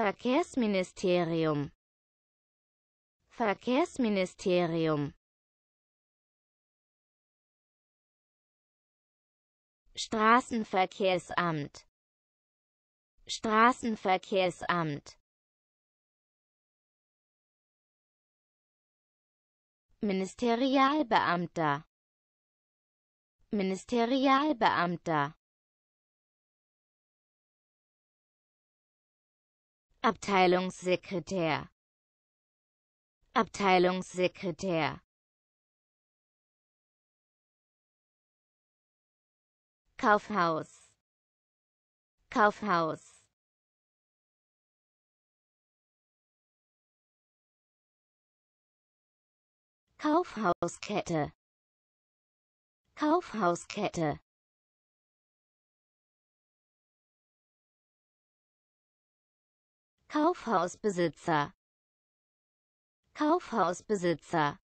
Verkehrsministerium Verkehrsministerium Straßenverkehrsamt Straßenverkehrsamt Ministerialbeamter Ministerialbeamter Abteilungssekretär Abteilungssekretär Kaufhaus Kaufhaus Kaufhauskette Kaufhauskette Kaufhausbesitzer Kaufhausbesitzer